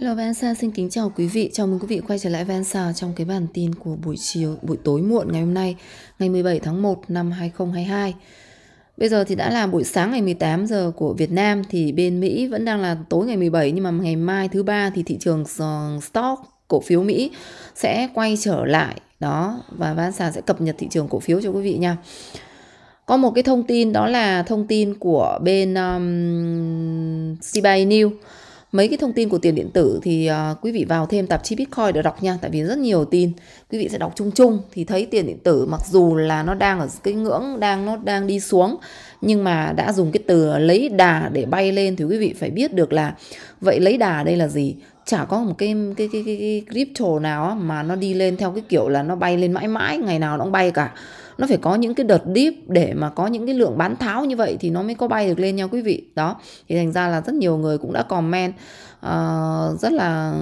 Hello Vansa xin kính chào quý vị. Chào mừng quý vị quay trở lại Vansa trong cái bản tin của buổi chiều buổi tối muộn ngày hôm nay, ngày 17 tháng 1 năm 2022. Bây giờ thì đã là buổi sáng ngày 18 giờ của Việt Nam thì bên Mỹ vẫn đang là tối ngày 17 nhưng mà ngày mai thứ ba thì thị trường ờ, stock cổ phiếu Mỹ sẽ quay trở lại đó và Vansa sẽ cập nhật thị trường cổ phiếu cho quý vị nha. Có một cái thông tin đó là thông tin của bên um, CBI News mấy cái thông tin của tiền điện tử thì uh, quý vị vào thêm tạp chí Bitcoin để đọc nha tại vì rất nhiều tin quý vị sẽ đọc chung chung thì thấy tiền điện tử mặc dù là nó đang ở cái ngưỡng đang nó đang đi xuống nhưng mà đã dùng cái từ lấy đà để bay lên thì quý vị phải biết được là vậy lấy đà đây là gì chả có một cái cái cái, cái, cái crypto nào mà nó đi lên theo cái kiểu là nó bay lên mãi mãi ngày nào nó cũng bay cả nó phải có những cái đợt dip để mà có những cái lượng bán tháo như vậy thì nó mới có bay được lên nha quý vị đó thì thành ra là rất nhiều người cũng đã comment uh, rất là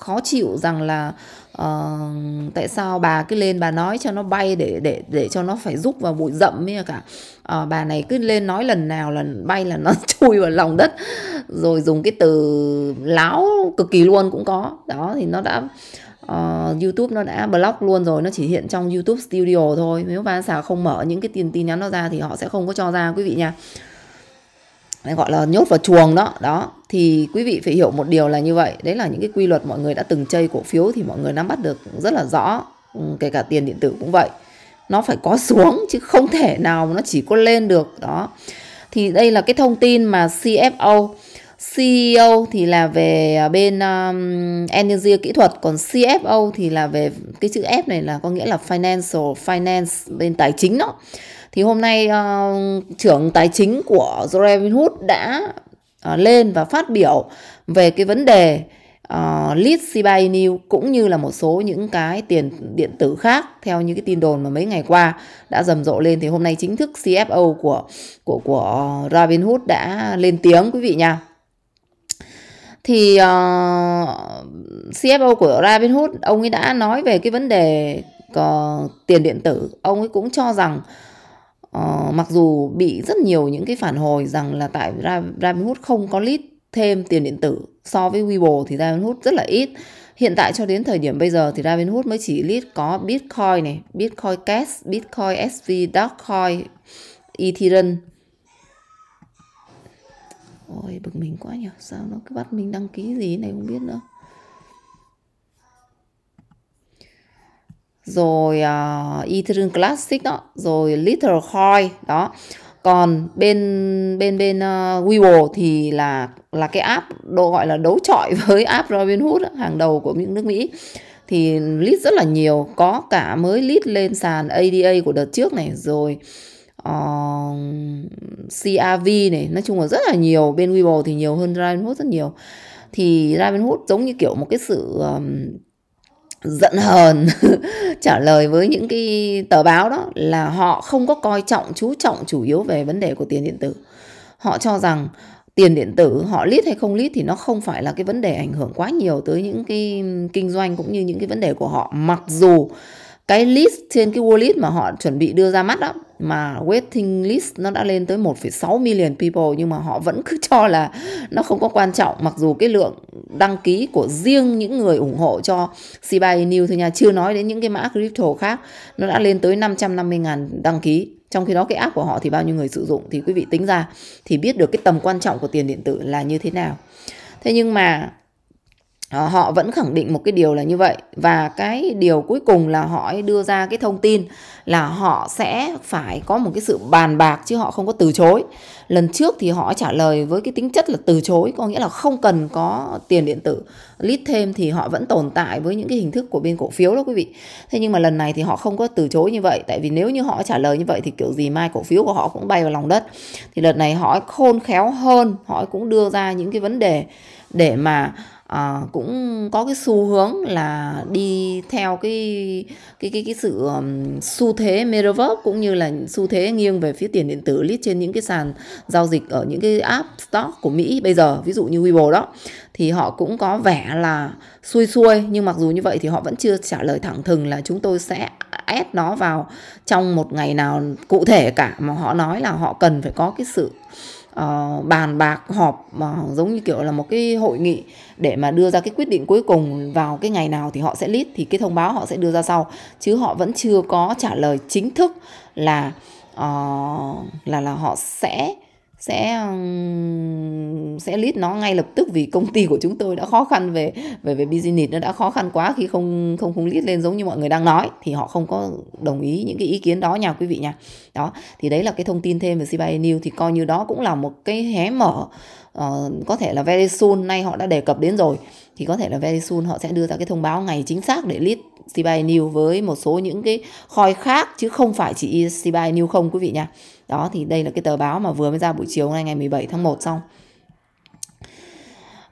khó chịu rằng là uh, tại sao bà cứ lên bà nói cho nó bay để để để cho nó phải rúc vào bụi rậm ấy cả uh, bà này cứ lên nói lần nào là bay là nó chui vào lòng đất rồi dùng cái từ láo cực kỳ luôn cũng có đó thì nó đã uh, YouTube nó đã block luôn rồi nó chỉ hiện trong YouTube Studio thôi nếu xả không mở những cái tin tin nhắn nó ra thì họ sẽ không có cho ra quý vị nha gọi là nhốt vào chuồng đó đó thì quý vị phải hiểu một điều là như vậy đấy là những cái quy luật mọi người đã từng chơi cổ phiếu thì mọi người nắm bắt được rất là rõ ừ, kể cả tiền điện tử cũng vậy nó phải có xuống chứ không thể nào nó chỉ có lên được đó thì đây là cái thông tin mà CFO CEO thì là về à, bên um, energy kỹ thuật còn CFO thì là về cái chữ F này là có nghĩa là financial finance bên tài chính đó thì hôm nay uh, trưởng tài chính của Robinhood đã uh, lên và phát biểu về cái vấn đề uh, ờ, list CBI New cũng như là một số những cái tiền điện tử khác theo những cái tin đồn mà mấy ngày qua đã rầm rộ lên thì hôm nay chính thức CFO của của của Robinhood đã lên tiếng quý vị nha thì uh, ờ, CFO của Robinhood ông ấy đã nói về cái vấn đề uh, tiền điện tử ông ấy cũng cho rằng uh, mặc dù bị rất nhiều những cái phản hồi rằng là tại Robinhood không có lít thêm tiền điện tử so với Weibo thì Robinhood rất là ít hiện tại cho đến thời điểm bây giờ thì Robinhood mới chỉ list có Bitcoin này Bitcoin Cash Bitcoin SV Dogecoin Ethereum Ôi bực mình quá nhỉ Sao nó cứ bắt mình đăng ký gì này không biết nữa Rồi uh, Ethereum Classic đó Rồi Little Coin đó còn bên bên bên uh, à, Webull thì là là cái app độ gọi là đấu trọi với app Robinhood hàng đầu của những nước Mỹ thì list rất là nhiều có cả mới list lên sàn ADA của đợt trước này rồi uh, ờ, CRV này nói chung là rất là nhiều bên Webull thì nhiều hơn Robinhood rất nhiều thì Robinhood giống như kiểu một cái sự um, giận hờn trả lời với những cái tờ báo đó là họ không có coi trọng chú trọng chủ yếu về vấn đề của tiền điện tử họ cho rằng tiền điện tử họ lít hay không lít thì nó không phải là cái vấn đề ảnh hưởng quá nhiều tới những cái kinh doanh cũng như những cái vấn đề của họ mặc dù cái list trên cái wallet mà họ chuẩn bị đưa ra mắt đó mà waiting list nó đã lên tới 1,6 million people nhưng mà họ vẫn cứ cho là nó không có quan trọng mặc dù cái lượng đăng ký của riêng những người ủng hộ cho CBA New thôi nha chưa nói đến những cái mã crypto khác nó đã lên tới 550 ngàn đăng ký trong khi đó cái app của họ thì bao nhiêu người sử dụng thì quý vị tính ra thì biết được cái tầm quan trọng của tiền điện tử là như thế nào thế nhưng mà Ờ, họ vẫn khẳng định một cái điều là như vậy và cái điều cuối cùng là họ đưa ra cái thông tin là họ sẽ phải có một cái sự bàn bạc chứ họ không có từ chối lần trước thì họ trả lời với cái tính chất là từ chối có nghĩa là không cần có tiền điện tử lít thêm thì họ vẫn tồn tại với những cái hình thức của bên cổ phiếu đó quý vị thế nhưng mà lần này thì họ không có từ chối như vậy tại vì nếu như họ trả lời như vậy thì kiểu gì mai cổ phiếu của họ cũng bay vào lòng đất thì lần này họ khôn khéo hơn họ cũng đưa ra những cái vấn đề để mà à, cũng có cái xu hướng là đi theo cái cái cái cái sự um, xu thế metaverse cũng như là xu thế nghiêng về phía tiền điện tử lít trên những cái sàn giao dịch ở những cái app store của Mỹ bây giờ ví dụ như Weibo đó thì họ cũng có vẻ là xuôi xuôi nhưng mặc dù như vậy thì họ vẫn chưa trả lời thẳng thừng là chúng tôi sẽ ép nó vào trong một ngày nào cụ thể cả mà họ nói là họ cần phải có cái sự uh, bàn bạc họp mà giống như kiểu là một cái hội nghị để mà đưa ra cái quyết định cuối cùng vào cái ngày nào thì họ sẽ list thì cái thông báo họ sẽ đưa ra sau chứ họ vẫn chưa có trả lời chính thức là uh, là là họ sẽ sẽ sẽ list nó ngay lập tức vì công ty của chúng tôi đã khó khăn về về về business nó đã khó khăn quá khi không không không list lên giống như mọi người đang nói thì họ không có đồng ý những cái ý kiến đó nha quý vị nha đó thì đấy là cái thông tin thêm về CBA News thì coi như đó cũng là một cái hé mở Ờ, có thể là very soon nay họ đã đề cập đến rồi thì có thể là very soon họ sẽ đưa ra cái thông báo ngày chính xác để list CBI News với một số những cái khoi khác chứ không phải chỉ CBI News không quý vị nha. Đó thì đây là cái tờ báo mà vừa mới ra buổi chiều ngày ngày 17 tháng 1 xong.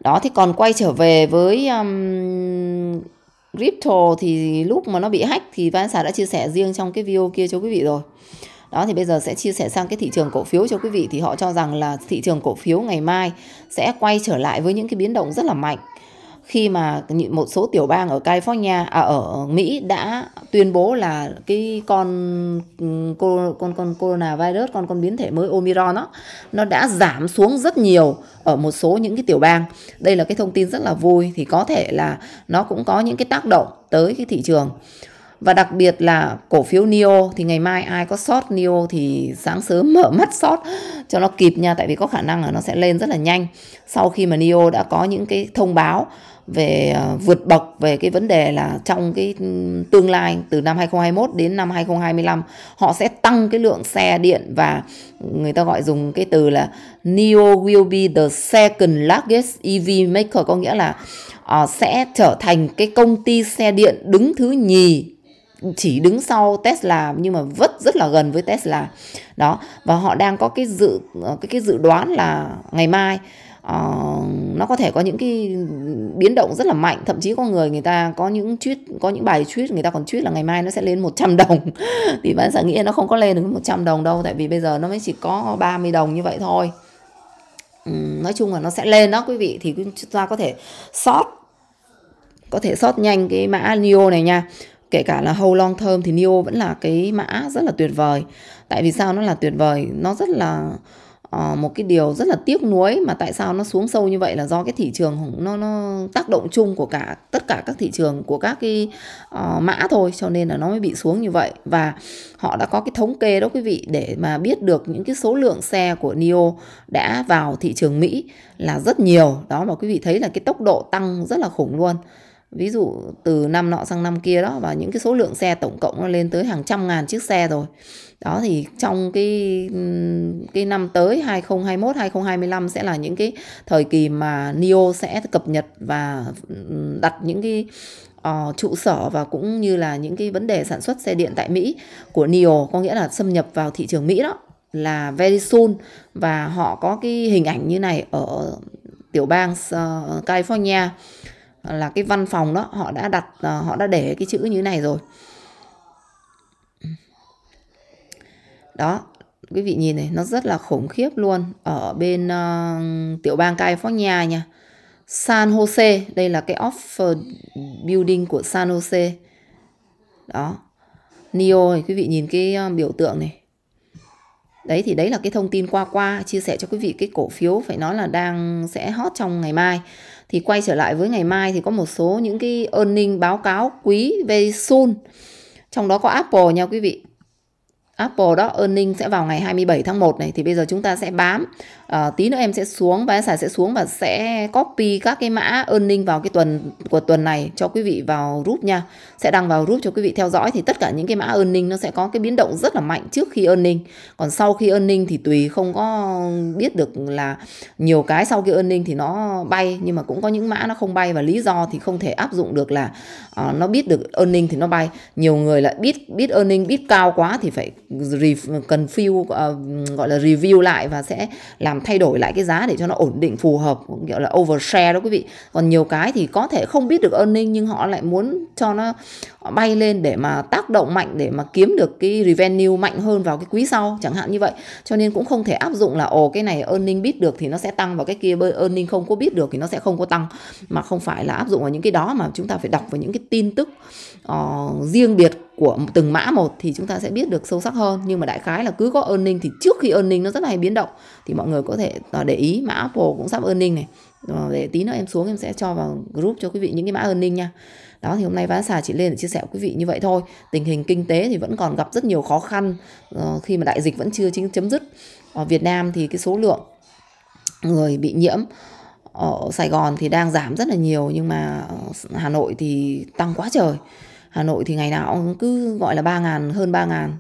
Đó thì còn quay trở về với um, crypto thì lúc mà nó bị hack thì Vanessa đã chia sẻ riêng trong cái video kia cho quý vị rồi đó thì bây giờ sẽ chia sẻ sang cái thị trường cổ phiếu cho quý vị thì họ cho rằng là thị trường cổ phiếu ngày mai sẽ quay trở lại với những cái biến động rất là mạnh khi mà một số tiểu bang ở California à, ở Mỹ đã tuyên bố là cái con con con con coronavirus con con biến thể mới Omicron đó nó đã giảm xuống rất nhiều ở một số những cái tiểu bang. Đây là cái thông tin rất là vui thì có thể là nó cũng có những cái tác động tới cái thị trường. Và đặc biệt là cổ phiếu NIO thì ngày mai ai có sót NIO thì sáng sớm mở mắt sót cho nó kịp nha tại vì có khả năng là nó sẽ lên rất là nhanh sau khi mà NIO đã có những cái thông báo về ờ, vượt bậc về cái vấn đề là trong cái ừ, tương lai từ năm 2021 đến năm 2025 họ sẽ tăng cái lượng xe điện và người ta gọi dùng cái từ là NIO will be the second largest EV maker có nghĩa là uh, sẽ trở thành cái công ty xe điện đứng thứ nhì chỉ đứng sau Tesla nhưng mà vẫn rất là gần với Tesla đó và họ đang có cái dự ờ, cái cái dự đoán là ngày mai uh, nó có thể có những cái biến động rất là mạnh thậm chí có người người ta có những tweet có những bài tweet người ta còn tweet là ngày mai nó sẽ lên 100 đồng thì bạn sẽ nghĩ nó không có lên được 100 đồng đâu tại vì bây giờ nó mới chỉ có 30 đồng như vậy thôi Ừ, nói chung là nó sẽ lên đó quý vị thì chúng ta có thể sót có thể sót nhanh cái mã NIO này nha kể cả là hầu long thơm thì neo vẫn là cái mã rất là tuyệt vời tại vì sao nó là tuyệt vời nó rất là uh, một cái điều rất là tiếc nuối mà tại sao nó xuống sâu như vậy là do cái thị trường nó nó tác động chung của cả tất cả các thị trường của các cái uh, mã thôi cho nên là nó mới bị xuống như vậy và họ đã có cái thống kê đó quý vị để mà biết được những cái số lượng xe của neo đã vào thị trường Mỹ là rất nhiều đó mà quý vị thấy là cái tốc độ tăng rất là khủng luôn ví dụ từ năm nọ sang năm kia đó và những cái số lượng xe tổng cộng nó lên tới hàng trăm ngàn chiếc xe rồi đó thì trong cái cái năm tới 2021 2025 sẽ là những cái thời kỳ mà NIO sẽ cập nhật và đặt những cái uh, trụ sở và cũng như là những cái vấn đề sản xuất xe điện tại Mỹ của NIO có nghĩa là xâm nhập vào thị trường Mỹ đó là very soon và họ có cái hình ảnh như này ở tiểu bang ờ, California là cái văn phòng đó họ đã đặt ờ, họ đã để cái chữ như thế này rồi đó quý vị nhìn này nó rất là khủng khiếp luôn ở bên uh, tiểu bang California nha San Jose đây là cái office building của San Jose đó Neo quý vị nhìn cái ờ, biểu tượng này Đấy thì đấy là cái thông tin qua qua chia sẻ cho quý vị cái cổ phiếu phải nói là đang sẽ hot trong ngày mai. Thì quay trở lại với ngày mai thì có một số những cái earning báo cáo quý về Sun. Trong đó có Apple nha quý vị. Apple đó earning sẽ vào ngày 27 tháng 1 này thì bây giờ chúng ta sẽ bám à, tí nữa em sẽ xuống và sải sẽ xuống và sẽ copy các cái mã earning vào cái tuần của tuần này cho quý vị vào group nha sẽ đăng vào group cho quý vị theo dõi thì tất cả những cái mã earning nó sẽ có cái biến động rất là mạnh trước khi earning còn sau khi earning thì tùy không có biết được là nhiều cái sau khi earning thì nó bay nhưng mà cũng có những mã nó không bay và lý do thì không thể áp dụng được là à, nó biết được earning thì nó bay nhiều người lại biết biết earning biết cao quá thì phải cần fill ờ, gọi là review lại và sẽ làm thay đổi lại cái giá để cho nó ổn định phù hợp gọi là overshare đó quý vị còn nhiều cái thì có thể không biết được earning nhưng họ lại muốn cho nó bay lên để mà tác động mạnh để mà kiếm được cái revenue mạnh hơn vào cái quý sau chẳng hạn như vậy cho nên cũng không thể áp dụng là ồ cái này earning biết được thì nó sẽ tăng và cái kia earning không có biết được thì nó sẽ không có tăng mà không phải là áp dụng vào những cái đó mà chúng ta phải đọc vào những cái tin tức uh, riêng biệt của từng mã một thì chúng ta sẽ biết được sâu sắc hơn nhưng mà đại khái là cứ có earning thì trước khi earning nó rất là hay biến động thì mọi người có thể à, để ý mã Apple cũng sắp earning này ờ, để tí nữa em xuống em sẽ cho vào group cho quý vị những cái mã earning nha đó thì hôm nay bán xà chỉ lên để chia sẻ với quý vị như vậy thôi tình hình kinh tế thì vẫn còn gặp rất nhiều khó khăn ờ, khi mà đại dịch vẫn chưa chính chấm dứt ở Việt Nam thì cái số lượng người bị nhiễm ở Sài Gòn thì đang giảm rất là nhiều nhưng mà Hà Nội thì tăng quá trời Hà Nội thì ngày nào cũng cứ gọi là 3 ngàn, hơn 3 ngàn.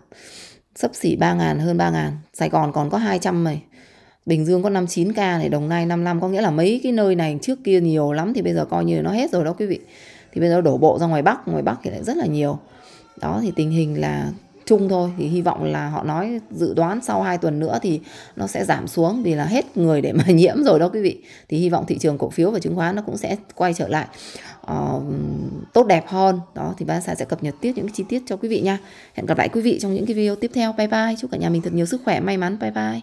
Sấp xỉ 3 ngàn, hơn 3 ngàn. Sài Gòn còn có 200 này. Bình Dương có 59 ca này, Đồng Nai 55 có nghĩa là mấy cái nơi này trước kia nhiều lắm thì bây giờ coi như nó hết rồi đó quý vị. Thì bây giờ đổ bộ ra ngoài Bắc, ngoài Bắc thì lại rất là nhiều. Đó thì tình hình là chung thôi thì hy vọng là họ nói dự đoán sau 2 tuần nữa thì nó sẽ giảm xuống vì là hết người để mà nhiễm rồi đó quý vị. Thì hy vọng thị trường cổ phiếu và chứng khoán nó cũng sẽ quay trở lại tốt đẹp hơn đó thì ban xã sẽ cập nhật tiếp những chi tiết cho quý vị nha hẹn gặp lại quý vị trong những cái video tiếp theo bye bye chúc cả nhà mình thật nhiều sức khỏe may mắn bye bye